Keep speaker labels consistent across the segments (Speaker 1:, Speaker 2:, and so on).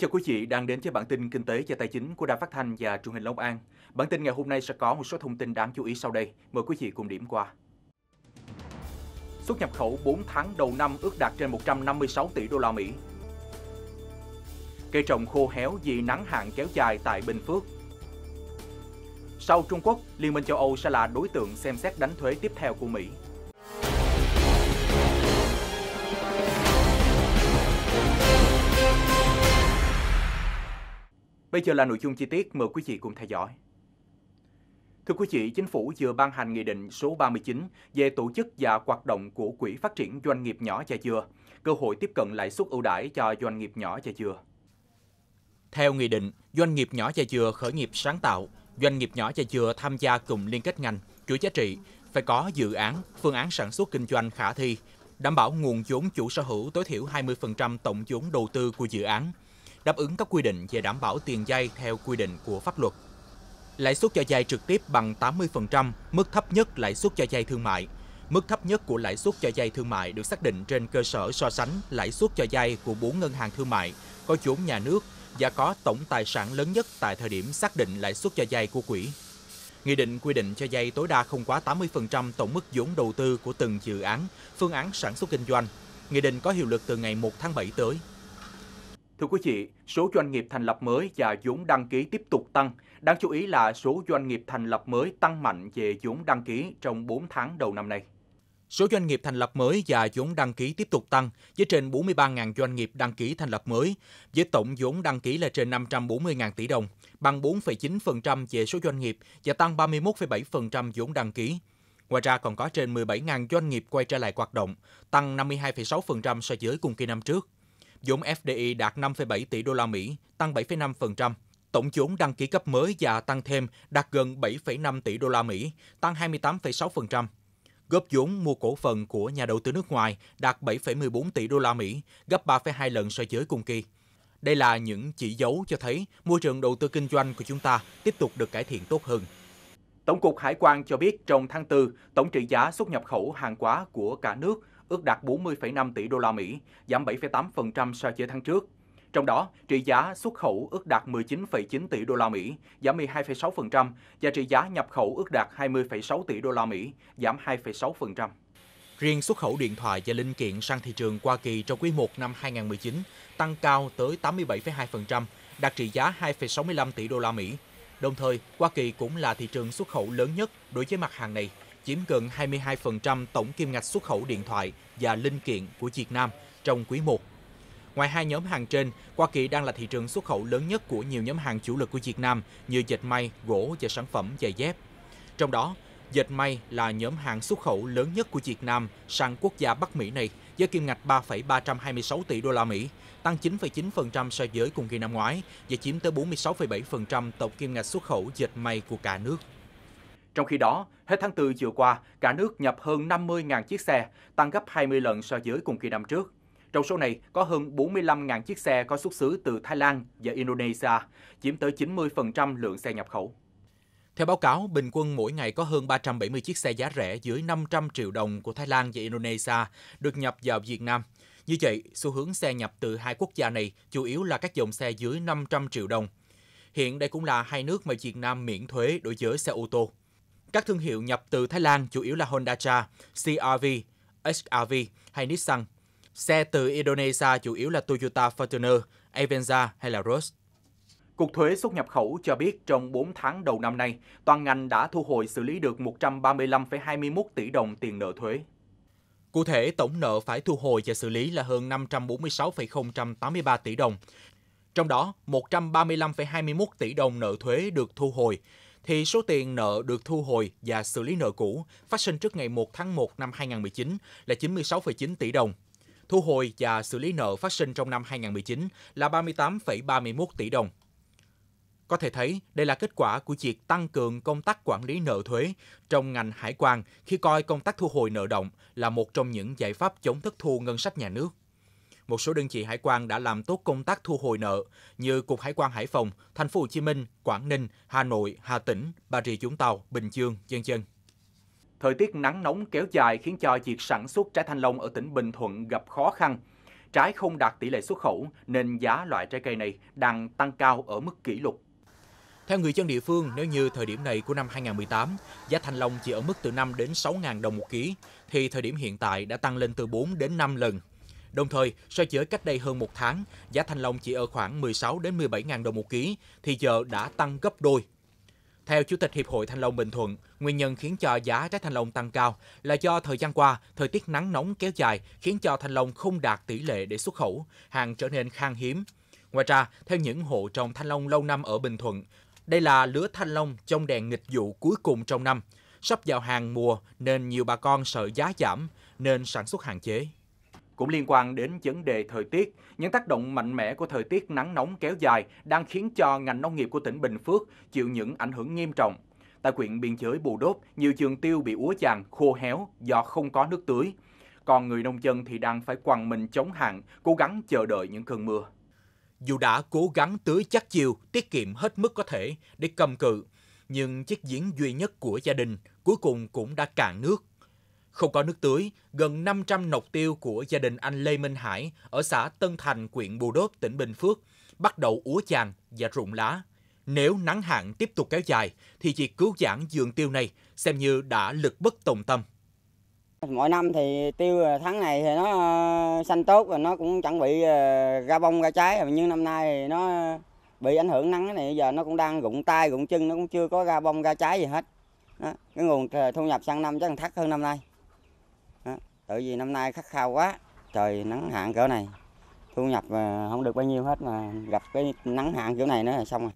Speaker 1: chào quý vị đang đến với bản tin kinh tế và tài chính của Đài Phát thanh và Truyền hình Long An. Bản tin ngày hôm nay sẽ có một số thông tin đáng chú ý sau đây. Mời quý vị cùng điểm qua. Xuất nhập khẩu 4 tháng đầu năm ước đạt trên 156 tỷ đô la Mỹ. Cây trồng khô héo vì nắng hạn kéo dài tại Bình Phước. Sau Trung Quốc, Liên minh châu Âu sẽ là đối tượng xem xét đánh thuế tiếp theo của Mỹ. Bây giờ là nội dung chi tiết, mời quý vị cùng theo dõi. Thưa quý vị, Chính phủ vừa ban hành Nghị định số 39 về tổ chức và hoạt động của Quỹ Phát triển Doanh nghiệp nhỏ và vừa, cơ hội tiếp cận lãi suất ưu đãi cho doanh nghiệp nhỏ và vừa. Theo Nghị định, doanh nghiệp nhỏ và vừa khởi nghiệp sáng tạo, doanh nghiệp nhỏ và vừa tham gia cùng liên kết ngành, chuỗi giá trị, phải có dự án, phương án sản xuất kinh doanh khả thi, đảm bảo nguồn vốn chủ sở hữu tối thiểu 20% tổng vốn đầu tư của dự án, đáp ứng các quy định về đảm bảo tiền vay theo quy định của pháp luật. Lãi suất cho vay trực tiếp bằng 80%, mức thấp nhất lãi suất cho vay thương mại. Mức thấp nhất của lãi suất cho vay thương mại được xác định trên cơ sở so sánh lãi suất cho vay của 4 ngân hàng thương mại có vốn nhà nước và có tổng tài sản lớn nhất tại thời điểm xác định lãi suất cho vay của quỹ. Nghị định quy định cho vay tối đa không quá 80% tổng mức vốn đầu tư của từng dự án, phương án sản xuất kinh doanh. Nghị định có hiệu lực từ ngày 1 tháng 7 tới. Thưa quý vị, số doanh nghiệp thành lập mới và vốn đăng ký tiếp tục tăng. Đáng chú ý là số doanh nghiệp thành lập mới tăng mạnh về vốn đăng ký trong 4 tháng đầu năm nay. Số doanh nghiệp thành lập mới và vốn đăng ký tiếp tục tăng với trên 43.000 doanh nghiệp đăng ký thành lập mới, với tổng vốn đăng ký là trên 540.000 tỷ đồng, bằng 4,9% về số doanh nghiệp và tăng 31,7% vốn đăng ký. Ngoài ra còn có trên 17.000 doanh nghiệp quay trở lại hoạt động, tăng 52,6% so với cùng kỳ năm trước vốn FDI đạt 5,7 tỷ đô la Mỹ, tăng 7,5%. Tổng vốn đăng ký cấp mới và tăng thêm đạt gần 7,5 tỷ đô la Mỹ, tăng 28,6%. Góp vốn mua cổ phần của nhà đầu tư nước ngoài đạt 7,14 tỷ đô la Mỹ, gấp 3,2 lần so với cùng kỳ. Đây là những chỉ dấu cho thấy môi trường đầu tư kinh doanh của chúng ta tiếp tục được cải thiện tốt hơn. Tổng cục Hải quan cho biết trong tháng 4, tổng trị giá xuất nhập khẩu hàng hóa của cả nước ước đạt 40,5 tỷ đô la Mỹ, giảm 7,8% so với tháng trước. Trong đó, trị giá xuất khẩu ước đạt 19,9 tỷ đô la Mỹ, giảm 12,6% và trị giá nhập khẩu ước đạt 20,6 tỷ đô la Mỹ, giảm 2,6%. Riêng xuất khẩu điện thoại và linh kiện sang thị trường Hoa Kỳ trong quý 1 năm 2019 tăng cao tới 87,2%, đạt trị giá 2,65 tỷ đô la Mỹ. Đồng thời, Hoa Kỳ cũng là thị trường xuất khẩu lớn nhất đối với mặt hàng này chiếm gần 22% tổng kim ngạch xuất khẩu điện thoại và linh kiện của Việt Nam trong quý 1. Ngoài hai nhóm hàng trên, Hoa Kỳ đang là thị trường xuất khẩu lớn nhất của nhiều nhóm hàng chủ lực của Việt Nam như dệt may, gỗ và sản phẩm giày dép. Trong đó, dệt may là nhóm hàng xuất khẩu lớn nhất của Việt Nam sang quốc gia Bắc Mỹ này với kim ngạch 3,326 tỷ đô la Mỹ, tăng 9,9% so với cùng kỳ năm ngoái và chiếm tới 46,7% tổng kim ngạch xuất khẩu dệt may của cả nước. Trong khi đó, hết tháng 4 vừa qua, cả nước nhập hơn 50.000 chiếc xe, tăng gấp 20 lần so với cùng kỳ năm trước. Trong số này, có hơn 45.000 chiếc xe có xuất xứ từ Thái Lan và Indonesia, chiếm tới 90% lượng xe nhập khẩu. Theo báo cáo, bình quân mỗi ngày có hơn 370 chiếc xe giá rẻ dưới 500 triệu đồng của Thái Lan và Indonesia được nhập vào Việt Nam. Như vậy, xu hướng xe nhập từ hai quốc gia này chủ yếu là các dòng xe dưới 500 triệu đồng. Hiện đây cũng là hai nước mà Việt Nam miễn thuế đối với xe ô tô. Các thương hiệu nhập từ Thái Lan chủ yếu là Honda Cha, CRV, XRV hay Nissan. Xe từ Indonesia chủ yếu là Toyota Fortuner, Avenza hay là Ross. Cục thuế xuất nhập khẩu cho biết trong 4 tháng đầu năm nay, toàn ngành đã thu hồi xử lý được 135,21 tỷ đồng tiền nợ thuế. Cụ thể, tổng nợ phải thu hồi và xử lý là hơn 546,083 tỷ đồng. Trong đó, 135,21 tỷ đồng nợ thuế được thu hồi, thì số tiền nợ được thu hồi và xử lý nợ cũ phát sinh trước ngày 1 tháng 1 năm 2019 là 96,9 tỷ đồng. Thu hồi và xử lý nợ phát sinh trong năm 2019 là 38,31 tỷ đồng. Có thể thấy, đây là kết quả của việc tăng cường công tác quản lý nợ thuế trong ngành hải quan khi coi công tác thu hồi nợ động là một trong những giải pháp chống thất thu ngân sách nhà nước một số đơn vị hải quan đã làm tốt công tác thu hồi nợ như Cục Hải quan Hải Phòng, Thành phố Hồ Chí Minh, Quảng Ninh, Hà Nội, Hà Tĩnh, Bà Rịa Vũng Tàu, Bình Dương, vân vân. Thời tiết nắng nóng kéo dài khiến cho việc sản xuất trái thanh long ở tỉnh Bình Thuận gặp khó khăn. Trái không đạt tỷ lệ xuất khẩu nên giá loại trái cây này đang tăng cao ở mức kỷ lục. Theo người dân địa phương, nếu như thời điểm này của năm 2018, giá thanh long chỉ ở mức từ 5 đến 6 ngàn đồng một ký, thì thời điểm hiện tại đã tăng lên từ 4 đến 5 lần Đồng thời, so với cách đây hơn một tháng, giá thanh long chỉ ở khoảng 16 đến 17 000 đồng một ký, thì giờ đã tăng gấp đôi. Theo Chủ tịch Hiệp hội Thanh long Bình Thuận, nguyên nhân khiến cho giá trái thanh long tăng cao là do thời gian qua, thời tiết nắng nóng kéo dài khiến cho thanh long không đạt tỷ lệ để xuất khẩu, hàng trở nên khan hiếm. Ngoài ra, theo những hộ trồng thanh long lâu năm ở Bình Thuận, đây là lứa thanh long trong đèn nghịch vụ cuối cùng trong năm. Sắp vào hàng mùa nên nhiều bà con sợ giá giảm nên sản xuất hạn chế. Cũng liên quan đến vấn đề thời tiết, những tác động mạnh mẽ của thời tiết nắng nóng kéo dài đang khiến cho ngành nông nghiệp của tỉnh Bình Phước chịu những ảnh hưởng nghiêm trọng. Tại huyện biên giới Bù Đốp, nhiều trường tiêu bị úa chàng, khô héo do không có nước tưới. Còn người nông dân thì đang phải quằn mình chống hạn, cố gắng chờ đợi những cơn mưa. Dù đã cố gắng tưới chắc chiều, tiết kiệm hết mức có thể để cầm cự, nhưng chiếc giếng duy nhất của gia đình cuối cùng cũng đã cạn nước không có nước tưới, gần 500 nọc tiêu của gia đình anh Lê Minh Hải ở xã Tân Thành, huyện Bù Đốp, tỉnh Bình Phước bắt đầu úa chàng và rụng lá. Nếu nắng hạn tiếp tục kéo dài, thì việc cứu giãn vườn tiêu này xem như đã lực bất tòng tâm. Mỗi năm thì tiêu tháng này thì nó ờ, xanh tốt và nó cũng chẳng bị ờ, ra bông ra trái nhưng năm nay thì nó bị ảnh hưởng nắng này giờ nó cũng đang rụng tay rụng chân nó cũng chưa có ra bông ra trái gì hết. Đó, cái nguồn thu nhập sang năm chắc thắt hơn năm nay tại vì năm nay khắc khao quá trời nắng hạn cỡ này thu nhập ờ, không được bao nhiêu hết mà gặp cái nắng hạn kiểu này nữa là xong rồi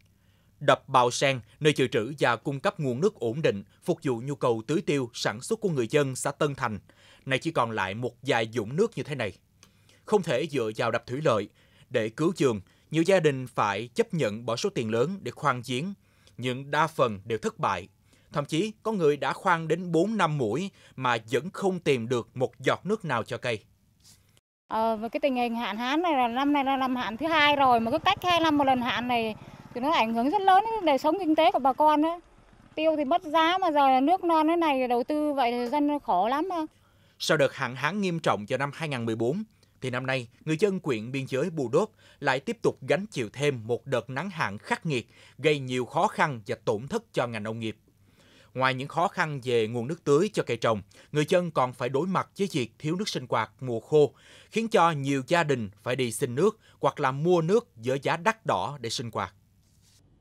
Speaker 1: đập Bào Sen, nơi dự trữ và cung cấp nguồn nước ổn định, phục vụ nhu cầu tưới tiêu, sản xuất của người dân xã Tân Thành. nay chỉ còn lại một vài dũng nước như thế này. Không thể dựa vào đập thủy lợi. Để cứu trường, nhiều gia đình phải chấp nhận bỏ số tiền lớn để khoan giếng, nhưng đa phần đều thất bại Thậm chí có người đã khoan đến 4 năm mũi mà vẫn không tìm được một giọt nước nào cho cây. Ờ, và cái tình hình hạn hán này là năm nay là năm hạn thứ hai rồi mà cứ cách hai năm một lần hạn này thì nó ảnh hưởng rất lớn đến đời sống kinh tế của bà con đó. Tiêu thì mất giá mà giờ là nước non thế này đầu tư vậy thì dân khổ lắm. mà. Sau đợt hạn hán nghiêm trọng vào năm 2014, thì năm nay người dân quyện biên giới Bù Đốp lại tiếp tục gánh chịu thêm một đợt nắng hạn khắc nghiệt, gây nhiều khó khăn và tổn thất cho ngành nông nghiệp. Ngoài những khó khăn về nguồn nước tưới cho cây trồng, người dân còn phải đối mặt với việc thiếu nước sinh hoạt mùa khô, khiến cho nhiều gia đình phải đi xin nước hoặc là mua nước với giá đắt đỏ để sinh hoạt.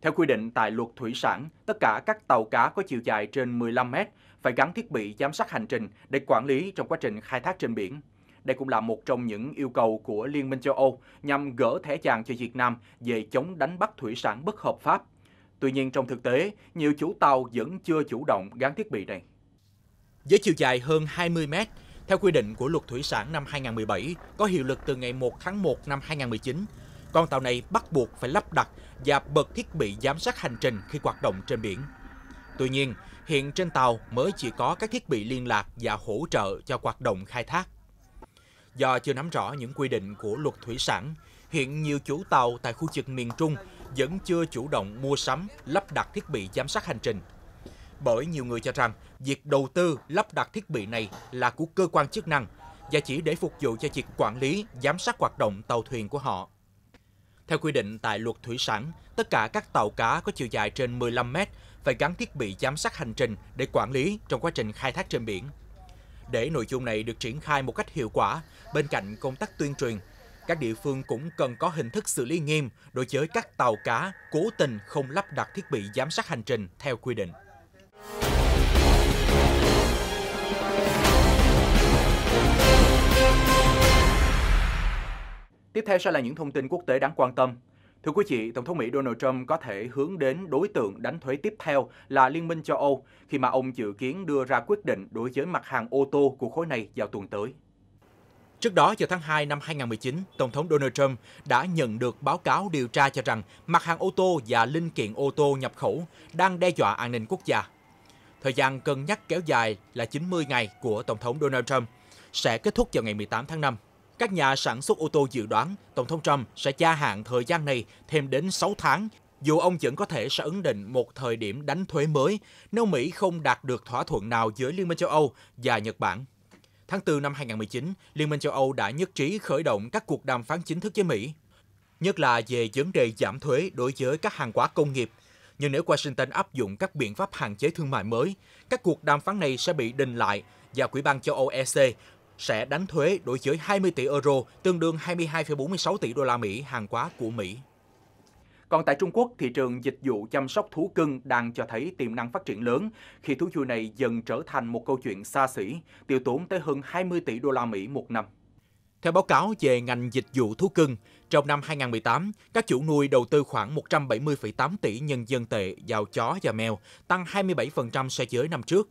Speaker 1: Theo quy định tại luật thủy sản, tất cả các tàu cá có chiều dài trên 15 mét phải gắn thiết bị giám sát hành trình để quản lý trong quá trình khai thác trên biển. Đây cũng là một trong những yêu cầu của Liên minh châu Âu nhằm gỡ thẻ vàng cho Việt Nam về chống đánh bắt thủy sản bất hợp pháp Tuy nhiên trong thực tế, nhiều chủ tàu vẫn chưa chủ động gắn thiết bị này. Với chiều dài hơn 20 mét, theo quy định của luật thủy sản năm 2017 có hiệu lực từ ngày 1 tháng 1 năm 2019, con tàu này bắt buộc phải lắp đặt và bật thiết bị giám sát hành trình khi hoạt động trên biển. Tuy nhiên, hiện trên tàu mới chỉ có các thiết bị liên lạc và hỗ trợ cho hoạt động khai thác. Do chưa nắm rõ những quy định của luật thủy sản, hiện nhiều chủ tàu tại khu vực miền Trung vẫn chưa chủ động mua sắm, lắp đặt thiết bị giám sát hành trình. Bởi nhiều người cho rằng việc đầu tư lắp đặt thiết bị này là của cơ quan chức năng và chỉ để phục vụ cho việc quản lý, giám sát hoạt động tàu thuyền của họ. Theo quy định tại luật thủy sản, tất cả các tàu cá có chiều dài trên 15 mét phải gắn thiết bị giám sát hành trình để quản lý trong quá trình khai thác trên biển. Để nội dung này được triển khai một cách hiệu quả, bên cạnh công tác tuyên truyền các địa phương cũng cần có hình thức xử lý nghiêm đối với các tàu cá cố tình không lắp đặt thiết bị giám sát hành trình theo quy định. Tiếp theo sẽ là những thông tin quốc tế đáng quan tâm. Thưa quý vị, Tổng thống Mỹ Donald Trump có thể hướng đến đối tượng đánh thuế tiếp theo là Liên minh châu Âu khi mà ông dự kiến đưa ra quyết định đối với mặt hàng ô tô của khối này vào tuần tới. Trước đó, vào tháng 2 năm 2019, Tổng thống Donald Trump đã nhận được báo cáo điều tra cho rằng mặt hàng ô tô và linh kiện ô tô nhập khẩu đang đe dọa an ninh quốc gia. Thời gian cân nhắc kéo dài là 90 ngày của Tổng thống Donald Trump sẽ kết thúc vào ngày 18 tháng 5. Các nhà sản xuất ô tô dự đoán Tổng thống Trump sẽ gia hạn thời gian này thêm đến 6 tháng, dù ông vẫn có thể sẽ ấn định một thời điểm đánh thuế mới nếu Mỹ không đạt được thỏa thuận nào giữa Liên minh châu Âu và Nhật Bản. Tháng 4 năm 2019, Liên minh châu Âu đã nhất trí khởi động các cuộc đàm phán chính thức với Mỹ, nhất là về vấn đề giảm thuế đối với các hàng hóa công nghiệp. Nhưng nếu Washington áp dụng các biện pháp hạn chế thương mại mới, các cuộc đàm phán này sẽ bị đình lại và Quỹ ban châu Âu EC sẽ đánh thuế đối với 20 tỷ euro, tương đương 22,46 tỷ đô la Mỹ hàng hóa của Mỹ. Còn tại Trung Quốc, thị trường dịch vụ chăm sóc thú cưng đang cho thấy tiềm năng phát triển lớn khi thú vui này dần trở thành một câu chuyện xa xỉ, tiêu tốn tới hơn 20 tỷ đô la Mỹ một năm. Theo báo cáo về ngành dịch vụ thú cưng, trong năm 2018, các chủ nuôi đầu tư khoảng 170,8 tỷ nhân dân tệ vào chó và mèo, tăng 27% so với năm trước.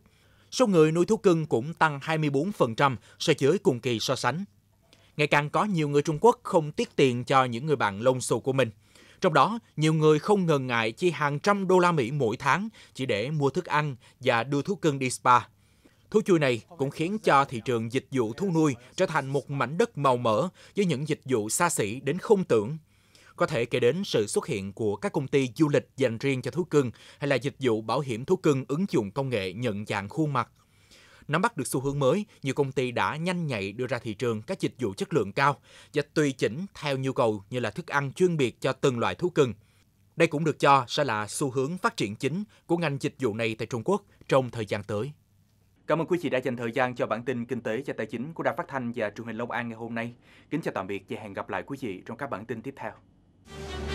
Speaker 1: Số người nuôi thú cưng cũng tăng 24% so với cùng kỳ so sánh. Ngày càng có nhiều người Trung Quốc không tiết tiền cho những người bạn lông xù của mình – trong đó, nhiều người không ngần ngại chi hàng trăm đô la Mỹ mỗi tháng chỉ để mua thức ăn và đưa thú cưng đi spa. Thú chui này cũng khiến cho thị trường dịch vụ thú nuôi trở thành một mảnh đất màu mỡ với những dịch vụ xa xỉ đến không tưởng. Có thể kể đến sự xuất hiện của các công ty du lịch dành riêng cho thú cưng hay là dịch vụ bảo hiểm thú cưng ứng dụng công nghệ nhận dạng khuôn mặt – Nắm bắt được xu hướng mới, nhiều công ty đã nhanh nhạy đưa ra thị trường các dịch vụ chất lượng cao và tùy chỉnh theo nhu cầu như là thức ăn chuyên biệt cho từng loại thú cưng. Đây cũng được cho sẽ là xu hướng phát triển chính của ngành dịch vụ này tại Trung Quốc trong thời gian tới. Cảm ơn quý vị đã dành thời gian cho bản tin kinh tế và tài chính của Đài Phát thanh và Truyền hình Long An ngày hôm nay. Kính chào tạm biệt và hẹn gặp lại quý vị trong các bản tin tiếp theo.